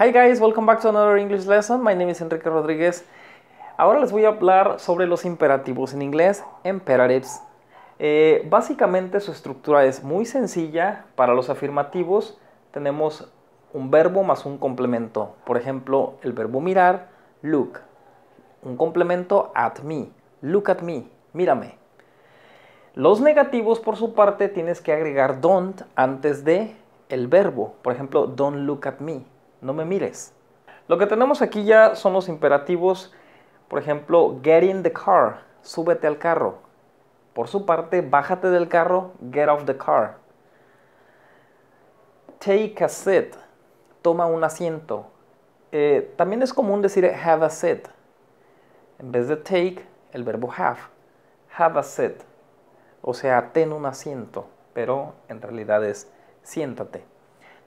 Hi guys, welcome back to another English lesson. My name is Enrique Rodríguez. Ahora les voy a hablar sobre los imperativos en inglés, imperatives. Eh, básicamente su estructura es muy sencilla. Para los afirmativos tenemos un verbo más un complemento. Por ejemplo, el verbo mirar, look. Un complemento at me, look at me, mírame. Los negativos, por su parte, tienes que agregar don't antes de el verbo. Por ejemplo, don't look at me no me mires. Lo que tenemos aquí ya son los imperativos, por ejemplo, get in the car, súbete al carro. Por su parte, bájate del carro, get off the car. Take a seat, toma un asiento. Eh, también es común decir have a seat. En vez de take, el verbo have. Have a seat. O sea, ten un asiento, pero en realidad es siéntate.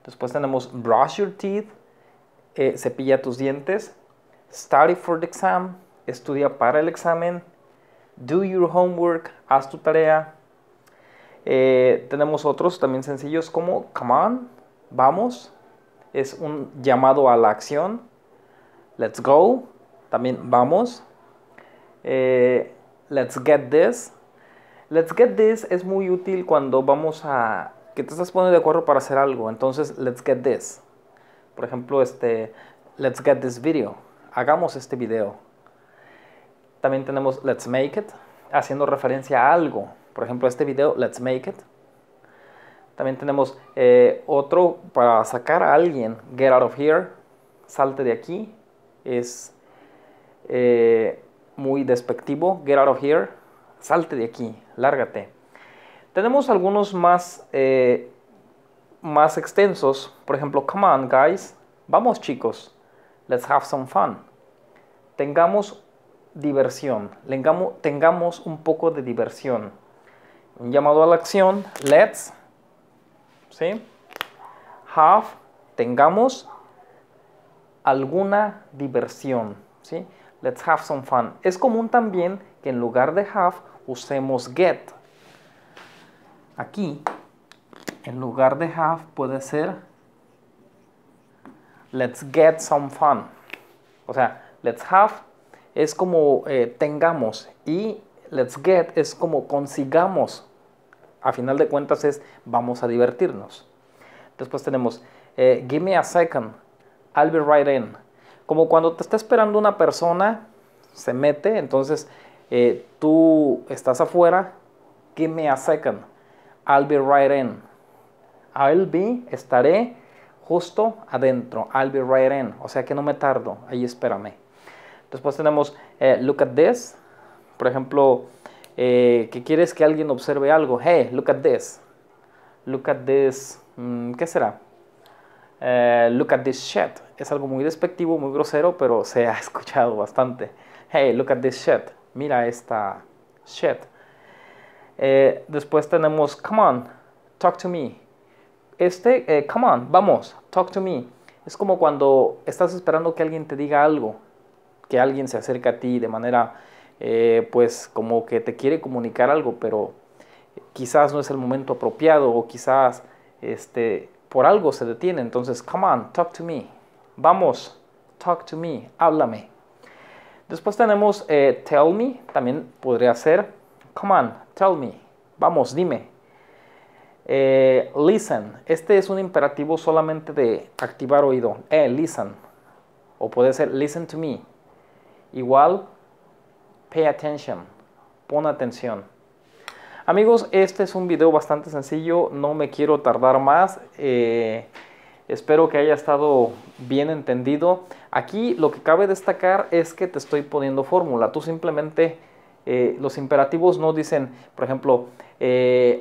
Después tenemos brush your teeth, eh, cepilla tus dientes, study for the exam, estudia para el examen, do your homework, haz tu tarea. Eh, tenemos otros también sencillos como come on, vamos, es un llamado a la acción, let's go, también vamos, eh, let's get this. Let's get this es muy útil cuando vamos a... que te estás poniendo de acuerdo para hacer algo, entonces let's get this. Por ejemplo, este, let's get this video, hagamos este video. También tenemos let's make it, haciendo referencia a algo. Por ejemplo, este video, let's make it. También tenemos eh, otro para sacar a alguien, get out of here, salte de aquí. Es eh, muy despectivo, get out of here, salte de aquí, lárgate. Tenemos algunos más eh, más extensos, por ejemplo, come on guys, vamos chicos, let's have some fun. Tengamos diversión, tengamos, un poco de diversión. Un llamado a la acción, let's, Have, tengamos alguna diversión, ¿sí? Let's have some fun. Es común también que en lugar de have usemos get. Aquí en lugar de have puede ser let's get some fun. O sea, let's have es como eh, tengamos y let's get es como consigamos. A final de cuentas es vamos a divertirnos. Después tenemos eh, give me a second, I'll be right in. Como cuando te está esperando una persona, se mete, entonces eh, tú estás afuera, give me a second, I'll be right in. I'll be, estaré justo adentro. I'll be right in. O sea que no me tardo. Ahí espérame. Después tenemos eh, look at this. Por ejemplo, eh, que quieres que alguien observe algo. Hey, look at this. Look at this. Mm, ¿Qué será? Eh, look at this shit. Es algo muy despectivo, muy grosero, pero se ha escuchado bastante. Hey, look at this shit. Mira esta shit. después tenemos come on, talk to me este, eh, come on, vamos, talk to me. Es como cuando estás esperando que alguien te diga algo, que alguien se acerca a ti de manera, eh, pues como que te quiere comunicar algo, pero quizás no es el momento apropiado o quizás este, por algo se detiene. Entonces, come on, talk to me. Vamos, talk to me, háblame. Después tenemos eh, tell me, también podría ser come on, tell me. Vamos, dime listen. Este es un imperativo solamente de activar oído. Eh, listen. O puede ser listen to me. Igual, pay attention. Pon atención. Amigos, este es un video bastante sencillo. No me quiero tardar más. Eh, espero que haya estado bien entendido. Aquí lo que cabe destacar es que te estoy poniendo fórmula. Tú simplemente... Eh, los imperativos no dicen, por ejemplo,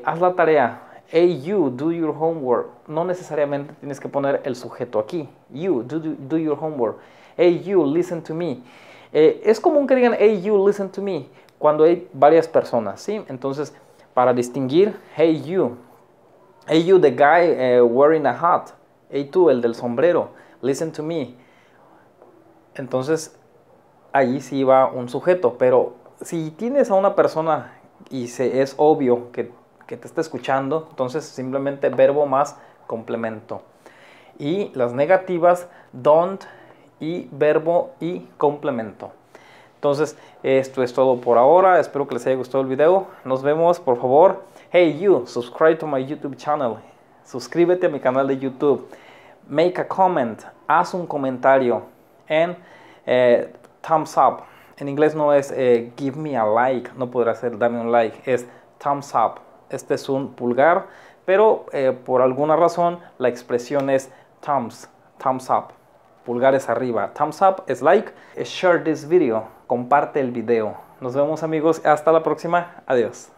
haz la tarea, Hey you, do your homework. No necesariamente tienes que poner el sujeto aquí. You, do, your homework. Hey you, listen to me. Eh, es común que digan hey you, listen to me cuando hay varias personas, ¿sí? Entonces, para distinguir, hey you, hey you, the guy eh, wearing a hat, hey tú, el del sombrero, listen to me. Entonces, allí sí va un sujeto, pero si tienes a una persona y se, es obvio que que te está escuchando. Entonces simplemente verbo más complemento. Y las negativas, don't y verbo y complemento. Entonces, esto es todo por ahora. Espero que les haya gustado el video. Nos vemos, por favor. Hey, you, subscribe to my YouTube channel. Suscríbete a mi canal de YouTube. Make a comment. Haz un comentario. En eh, thumbs up. En inglés no es eh, give me a like. No podrá ser dame un like. Es thumbs up este es un pulgar, pero eh, por alguna razón la expresión es thumbs, thumbs up, pulgares arriba. Thumbs up es like, eh, share this video, comparte el video. Nos vemos amigos, hasta la próxima, adiós.